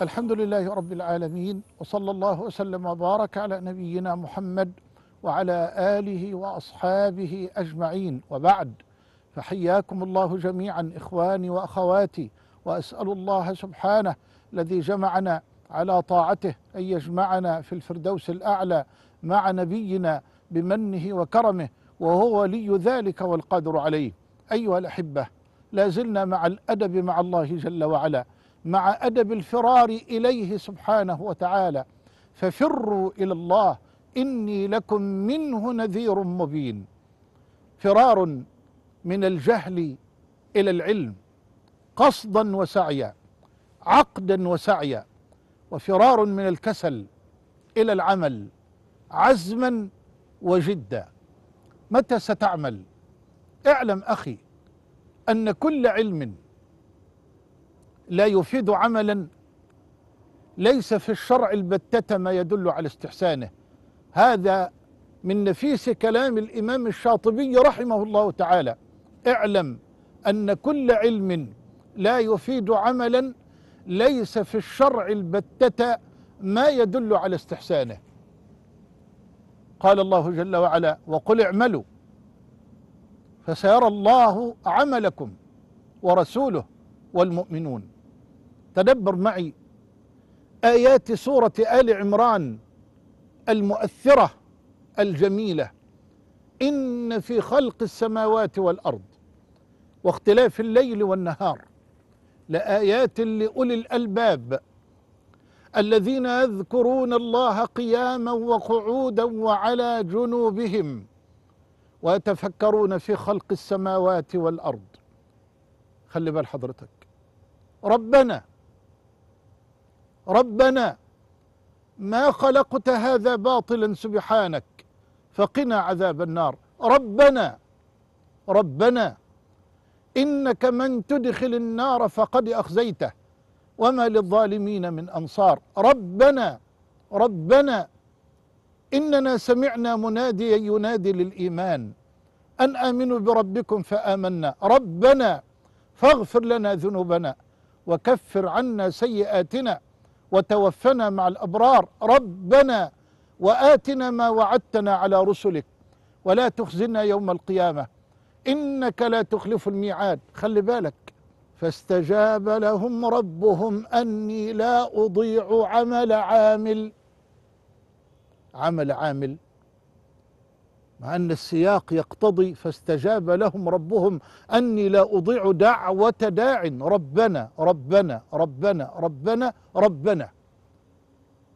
الحمد لله رب العالمين وصلى الله وسلم وبارك على نبينا محمد وعلى آله وأصحابه أجمعين وبعد فحياكم الله جميعا إخواني وأخواتي وأسأل الله سبحانه الذي جمعنا على طاعته أن يجمعنا في الفردوس الأعلى مع نبينا بمنه وكرمه وهو ولي ذلك والقادر عليه أيها الأحبة لا زلنا مع الأدب مع الله جل وعلا مع أدب الفرار إليه سبحانه وتعالى ففروا إلى الله إني لكم منه نذير مبين فرار من الجهل إلى العلم قصدا وسعيا عقدا وسعيا وفرار من الكسل إلى العمل عزما وجدا متى ستعمل اعلم أخي أن كل علم لا يفيد عملا ليس في الشرع البتة ما يدل على استحسانه هذا من نفيس كلام الإمام الشاطبي رحمه الله تعالى اعلم أن كل علم لا يفيد عملا ليس في الشرع البتة ما يدل على استحسانه قال الله جل وعلا وقل اعملوا فسيرى الله عملكم ورسوله والمؤمنون تدبر معي ايات سوره ال عمران المؤثره الجميله ان في خلق السماوات والارض واختلاف الليل والنهار لايات لاولي الالباب الذين يذكرون الله قياما وقعودا وعلى جنوبهم ويتفكرون في خلق السماوات والارض خلي بال حضرتك ربنا ربنا ما خلقت هذا باطلا سبحانك فقنا عذاب النار ربنا ربنا إنك من تدخل النار فقد أخزيته وما للظالمين من أنصار ربنا ربنا إننا سمعنا مناديا ينادي للإيمان أن آمنوا بربكم فآمنا ربنا فاغفر لنا ذنوبنا وكفر عنا سيئاتنا وتوفنا مع الأبرار ربنا وآتنا ما وعدتنا على رسلك ولا تخزنا يوم القيامة إنك لا تخلف الميعاد خلي بالك فاستجاب لهم ربهم أني لا أضيع عمل عامل عمل عامل مع أن السياق يقتضي فاستجاب لهم ربهم أني لا أضيع دعوة داع ربنا ربنا ربنا ربنا ربنا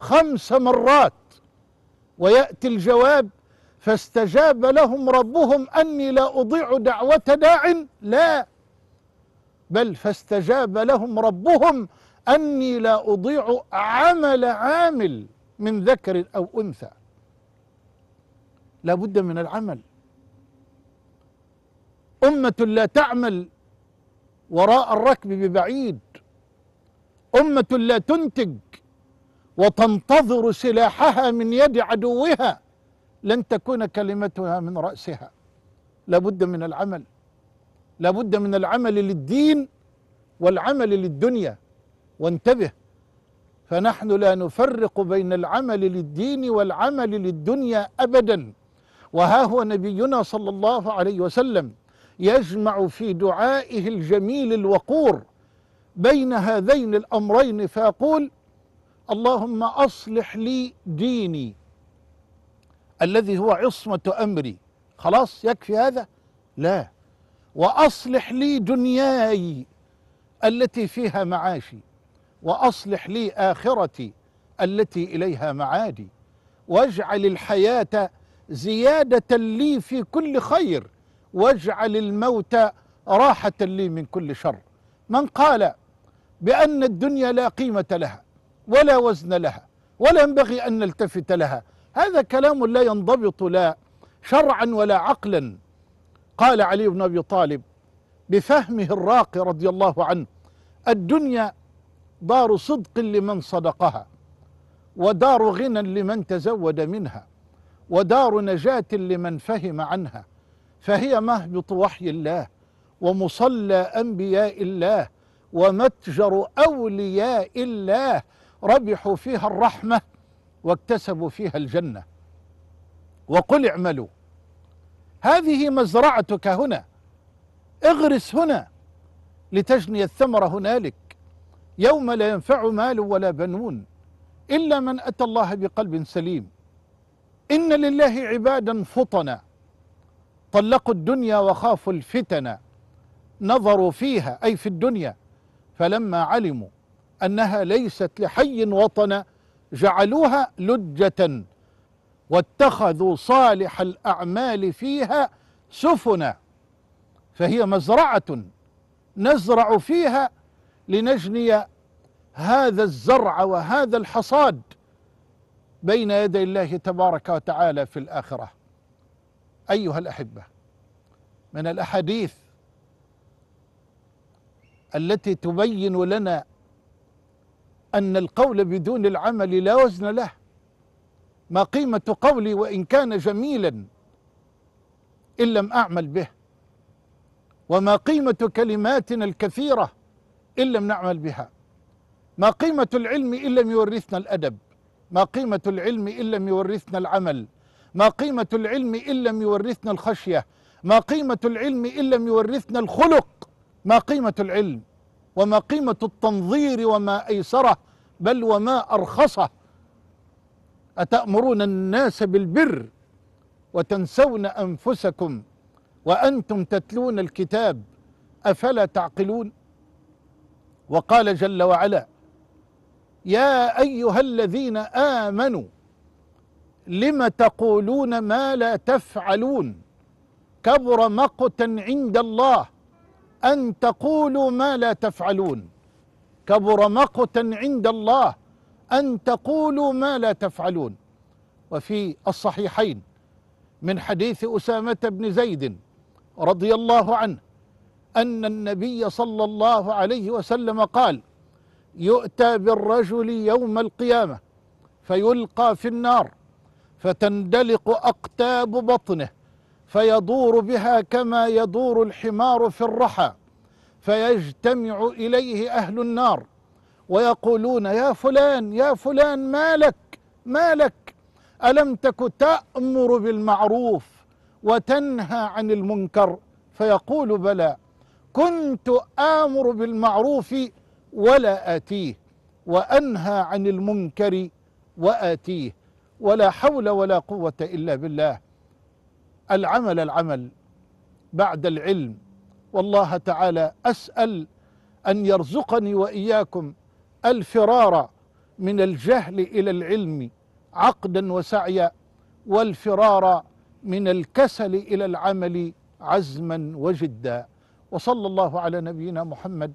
خمس مرات ويأتي الجواب فاستجاب لهم ربهم أني لا أضيع دعوة داع لا بل فاستجاب لهم ربهم أني لا أضيع عمل عامل من ذكر أو أنثى لا بد من العمل أمة لا تعمل وراء الركب ببعيد أمة لا تنتج وتنتظر سلاحها من يد عدوها لن تكون كلمتها من رأسها لابد من العمل لابد من العمل للدين والعمل للدنيا وانتبه فنحن لا نفرق بين العمل للدين والعمل للدنيا أبدا وها هو نبينا صلى الله عليه وسلم يجمع في دعائه الجميل الوقور بين هذين الأمرين فيقول اللهم أصلح لي ديني الذي هو عصمة أمري خلاص يكفي هذا لا وأصلح لي دنياي التي فيها معاشي وأصلح لي آخرتي التي إليها معادي واجعل الحياة زيادة لي في كل خير واجعل الموت راحة لي من كل شر من قال بأن الدنيا لا قيمة لها ولا وزن لها ولا ينبغي أن نلتفت لها هذا كلام لا ينضبط لا شرعا ولا عقلا قال علي بن أبي طالب بفهمه الراقي رضي الله عنه الدنيا دار صدق لمن صدقها ودار غنى لمن تزود منها ودار نجاة لمن فهم عنها فهي مهبط وحي الله ومصلى أنبياء الله ومتجر أولياء الله ربحوا فيها الرحمة واكتسبوا فيها الجنة وقل اعملوا هذه مزرعتك هنا اغرس هنا لتجني الثمر هنالك يوم لا ينفع مال ولا بنون إلا من أتى الله بقلب سليم إن لله عبادا فطنا طلقوا الدنيا وخافوا الفتن نظروا فيها أي في الدنيا فلما علموا أنها ليست لحي وطنا جعلوها لجة واتخذوا صالح الأعمال فيها سفنا فهي مزرعة نزرع فيها لنجني هذا الزرع وهذا الحصاد بين يدي الله تبارك وتعالى في الآخرة أيها الأحبة من الأحاديث التي تبين لنا أن القول بدون العمل لا وزن له ما قيمة قولي وإن كان جميلا إن لم أعمل به وما قيمة كلماتنا الكثيرة إن لم نعمل بها ما قيمة العلم إن لم يورثنا الأدب ما قيمة العلم إن لم يورثنا العمل ما قيمة العلم إن لم يورثنا الخشية ما قيمة العلم إن لم يورثنا الخلق ما قيمة العلم وما قيمة التنظير وما أيسره بل وما أرخصه أتأمرون الناس بالبر وتنسون أنفسكم وأنتم تتلون الكتاب أفلا تعقلون وقال جل وعلا يا أيها الذين آمنوا لم تقولون ما لا تفعلون كبر مقتا عند الله أن تقولوا ما لا تفعلون كبر مقتا عند الله أن تقولوا ما لا تفعلون وفي الصحيحين من حديث أسامة بن زيد رضي الله عنه أن النبي صلى الله عليه وسلم قال يؤتى بالرجل يوم القيامة فيلقى في النار فتندلق أقتاب بطنه فيدور بها كما يدور الحمار في الرحى فيجتمع إليه أهل النار ويقولون يا فلان يا فلان مالك مالك ألم تك تأمر بالمعروف وتنهى عن المنكر فيقول بلى كنت آمر بالمعروف ولا آتيه وأنهى عن المنكر وآتيه ولا حول ولا قوة إلا بالله العمل العمل بعد العلم والله تعالى أسأل أن يرزقني وإياكم الفرار من الجهل إلى العلم عقدا وسعيا والفرار من الكسل إلى العمل عزما وجدا وصلى الله على نبينا محمد